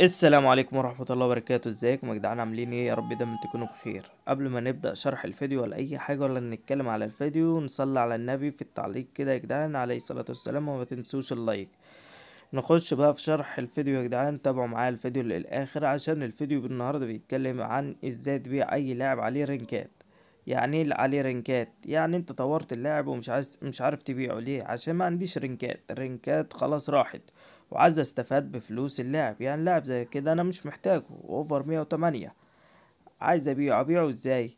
السلام عليكم ورحمة الله وبركاته ازيكم يا جدعان عاملين ايه يا رب دايما تكونوا بخير قبل ما نبدأ شرح الفيديو ولا اي حاجة ولا نتكلم على الفيديو نصلي على النبي في التعليق كده يا جدعان عليه الصلاة والسلام وما تنسوش اللايك نخش بقى في شرح الفيديو يا جدعان تابعوا معايا الفيديو للاخر عشان الفيديو بالنهاردة بيتكلم عن ازاي تبيع اي لاعب عليه رنكات يعني ايه عليه رنكات يعني انت طورت اللاعب ومش عايز مش عارف تبيعه ليه عشان ما عنديش رنكات الرنكات خلاص راحت وعايز استفاد بفلوس اللاعب يعني لاعب زي كده انا مش محتاجه اوفر مية وتمانية عايز ابيعه ابيعه ازاي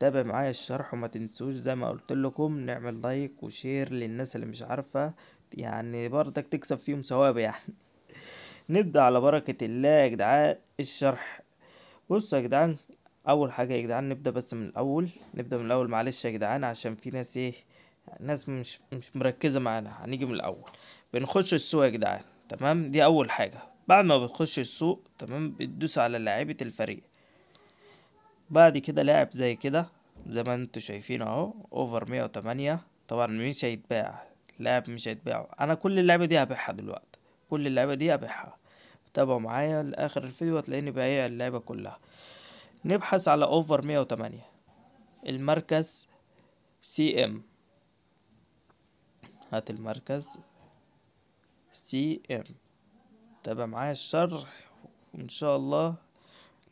تابع معايا الشرح وما تنسوش زي ما قلت لكم نعمل لايك وشير للناس اللي مش عارفه يعني برضك تكسب فيهم ثواب يعني نبدا على بركه الله يا جدعان الشرح بصوا يا جدعان اول حاجه يا جدعان نبدا بس من الاول نبدا من الاول معلش يا جدعان عشان في ناس ايه ناس مش مش مركزه معانا هنيجي من الاول بنخش السوق يا جدعان تمام دي اول حاجه بعد ما بتخش السوق تمام بتدوس على لاعيبه الفريق بعد كده لاعب زي كده زي ما انتوا شايفين اهو اوفر مية وتمانية طبعا مش هيتباع لاعب مش هيتباع انا كل اللعبه دي هبيعها دلوقتي كل اللعبه دي هبيعها تابعوا معايا لاخر الفيديو هتلاقيني بايع اللعبه كلها نبحث على اوفر مية وتمانية المركز سي ام هات المركز سي ام تابع معايا الشرح وان شاء الله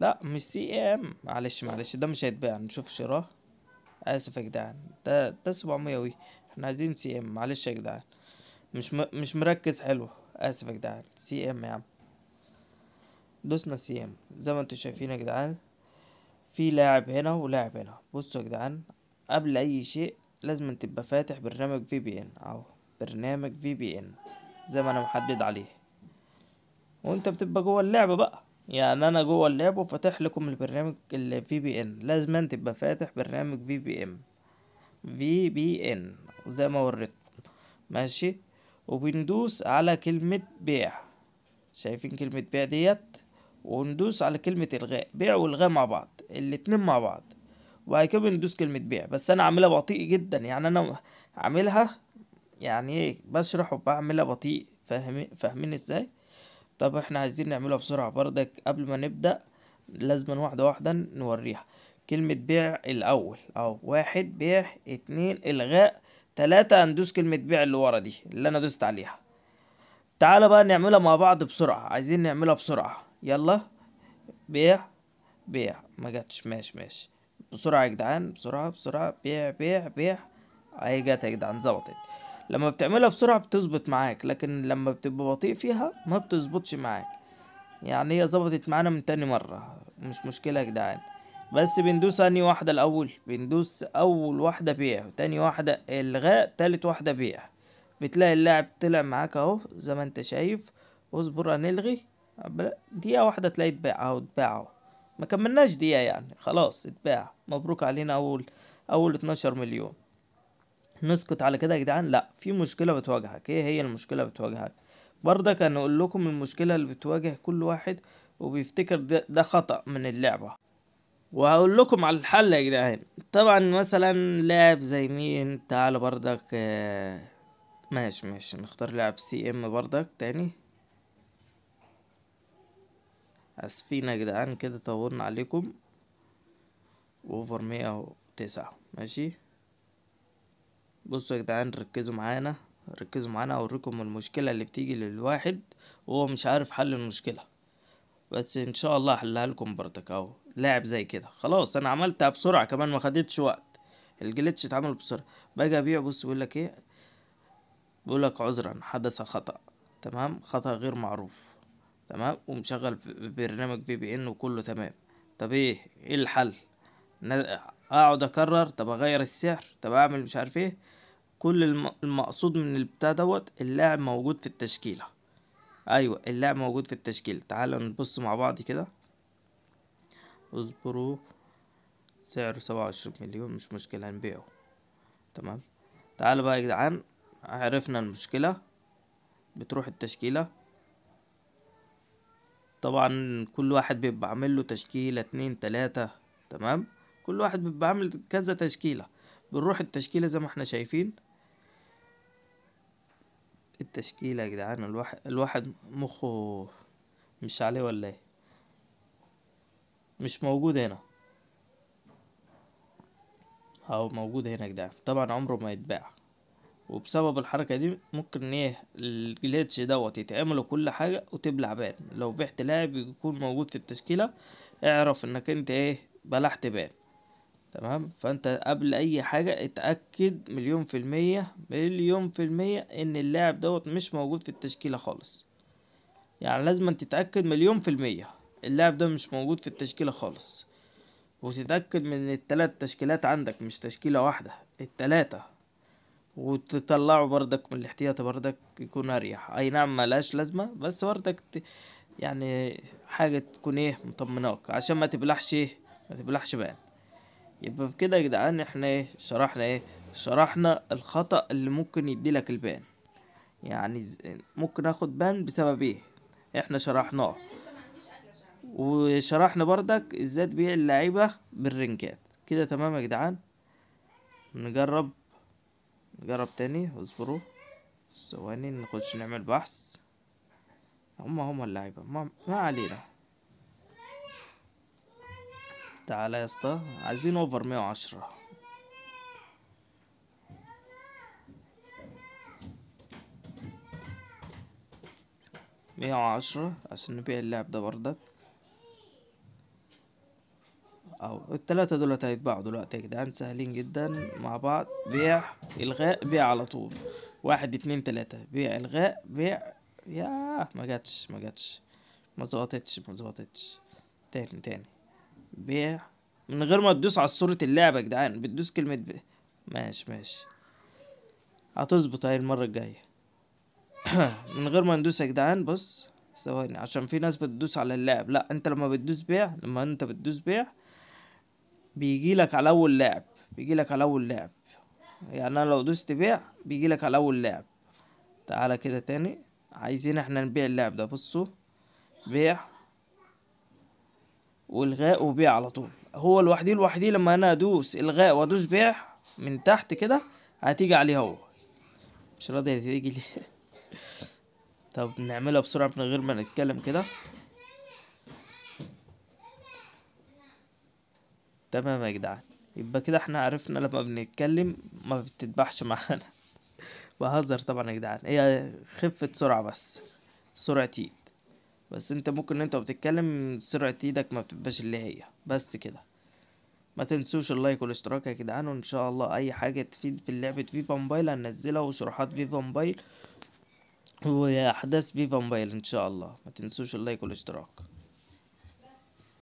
لا مش سي ام معلش معلش ده مش هيتباع نشوف شراء اسف يا جدعان ده ده وي احنا عايزين سي ام معلش يا جدعان مش م... مش مركز حلو اسف يا جدعان سي ام يا عم دوسنا سي ام زي ما انتوا شايفين يا جدعان في لاعب هنا ولاعب هنا بصوا يا جدعان قبل اي شيء لازم تبقى فاتح برنامج في بي ان اهو برنامج في بي ان زي ما انا محدد عليه وانت بتبقى جوه اللعبه بقى يعني انا جوه اللعبه وفاتح لكم البرنامج الفي بي ان لازم انت تبقى فاتح برنامج في بي ام في بي ان زي ما وريتكم ماشي وبندوس على كلمه بيع شايفين كلمه بيع ديت وندوس على كلمه الغاء بيع والغاء مع بعض الاتنين مع بعض وبعد كده بندوس كلمه بيع بس انا عاملها بطيء جدا يعني انا عاملها يعني ايه بشرح وبعملها بطيء فاهمين فاهمين ازاي طب احنا عايزين نعملها بسرعة بردك قبل ما نبدأ لازما واحدة واحدة نوريها كلمة بيع الأول أهو واحد بيع اتنين إلغاء تلاتة هندوس كلمة بيع اللي ورا دي اللي أنا دوست عليها تعالى بقى نعملها مع بعض بسرعة عايزين نعملها بسرعة يلا بيع بيع ما جاتش ماشي ماشي بسرعة يا جدعان بسرعة بسرعة بيع بيع بيع اهي جت يا جدعان ظبطت لما بتعملها بسرعة بتظبط معاك لكن لما بتبقى بطيء فيها ما بتظبطش معاك يعني هي ظبطت معانا من تاني مرة مش مشكلة يا جدعان بس بندوس انهي واحدة الاول بندوس اول واحدة بيع تاني واحدة الغاء تالت واحدة بيع بتلاقي اللاعب طلع معاك اهو زي ما انت شايف اصبر هنلغي دقيقة واحدة تلاقي اتباع اهو اتباع اهو مكملناش دقيقة يعني خلاص اتباع مبروك علينا اول اول اتناشر مليون نسكت على كده يا جدعان لا في مشكله بتواجهك ايه هي المشكله بتواجهك برضك اقول لكم المشكله اللي بتواجه كل واحد وبيفتكر ده, ده خطا من اللعبه وهقول لكم على الحل يا جدعان طبعا مثلا لاعب زي مين تعال برضك آه، ماشي ماشي نختار لاعب سي ام برضك تاني اسفين يا جدعان كده طولنا عليكم اوفر مية وتسعة ماشي بصوا يا جدعان ركزوا معانا ركزوا معانا اوريكم المشكلة اللي بتيجي للواحد وهو مش عارف حل المشكلة بس ان شاء الله احلها لكم برضك اهو لاعب زي كده خلاص انا عملتها بسرعة كمان ما خدتش وقت الجليتش اتعمل بسرعة باجي ابيع بص بيقول لك ايه بيقول لك عذرا حدث خطأ تمام خطأ غير معروف تمام ومشغل برنامج في بي ان وكله تمام طب ايه ايه الحل اقعد اكرر طب اغير السحر طب اعمل مش عارف ايه كل المقصود من البتاع دوت اللاعب موجود في التشكيله ايوه اللاعب موجود في التشكيله تعالوا نبص مع بعض كده اصبروا سعره سبعة وعشرين مليون مش مشكله هنبيعه تمام تعالوا بقى يا جدعان عرفنا المشكله بتروح التشكيله طبعا كل واحد بيبقى عامل له تشكيله اتنين تلاته تمام كل واحد بيبقى عامل كذا تشكيلة بنروح التشكيلة زي ما احنا شايفين التشكيلة يا جدعان الواحد الواحد مخه مش عليه ولا ايه مش موجود هنا او موجود هنا كده جدعان طبعا عمره ما يتباع وبسبب الحركة دي ممكن ايه الجليتش دوت يتعمل وكل حاجة وتبلع بان لو بعت لاعب يكون موجود في التشكيلة اعرف انك انت ايه بلعت بان تمام فانت قبل اي حاجة اتأكد مليون في المية مليون في المية ان اللاعب دوت مش موجود في التشكيلة خالص يعني لازم تتأكد مليون في المية اللاعب ده مش موجود في التشكيلة خالص وتتأكد من التلات تشكيلات عندك مش تشكيلة واحدة التلاتة وتطلعه بردك من الاحتياطي بردك يكون اريح اي نعم ملهاش لازمة بس بردك ت... يعني حاجة تكون ايه مطمناك عشان ما تبلحش ايه ما تبلحش بقى يبقى بكده يا جدعان احنا ايه شرحنا ايه شرحنا الخطأ اللي ممكن يديلك البان يعني ممكن اخد بان بسبب ايه احنا شرحناه وشرحنا بردك ازاي تبيع اللعيبة بالرنجات كده تمام يا جدعان نجرب نجرب تاني اصبروا ثواني نخش نعمل بحث هما هما اللعيبة ما, ما علينا تعالى يا اسطى عايزين اوفر 110 مية وعشرة عشان نبيع اللعب ده بردك او التلاتة دول هيتباعوا دلوقتي يا جدعان سهلين جدا مع بعض بيع الغاء بيع على طول واحد اتنين تلاتة بيع الغاء بيع ياه ما جاتش ما جاتش ما زبطتش ما زبطتش تاني تاني بيع من غير ما تدوس على صورة اللعبة يا جدعان بتدوس كلمة بيع ماشي ماشي هتظبط اهي المرة الجاية من غير ما ندوس يا جدعان بص ثواني عشان في ناس بتدوس على اللعب لا انت لما بتدوس بيع لما انت بتدوس بيع بيجيلك على اول لعب بيجيلك على اول لعب يعني انا لو دوست بيع بيجيلك على اول لعب تعالى كده تاني عايزين احنا نبيع اللعب ده بصوا بيع والغاء وبيع على طول هو لوحديه لوحديه لما انا ادوس الغاء وادوس بيع من تحت كده هتيجي عليه هو مش راضي تيجي ليه طب نعملها بسرعة من غير ما نتكلم كده تمام يا جدعان يبقى كده احنا عرفنا لما بنتكلم ما بتتباحش معانا بهزر طبعا يا جدعان هي خفة سرعة بس سرعة بس انت ممكن انت بتتكلم سرعة ايدك ما بتبقاش اللي هي بس كده ما تنسوش اللايك والاشتراك يا جدعان وان شاء الله اي حاجة تفيد في لعبة فيفا موبايل هنزلها وشروحات فيفا موبايل واحداث فيفا موبايل ان شاء الله ما تنسوش اللايك والاشتراك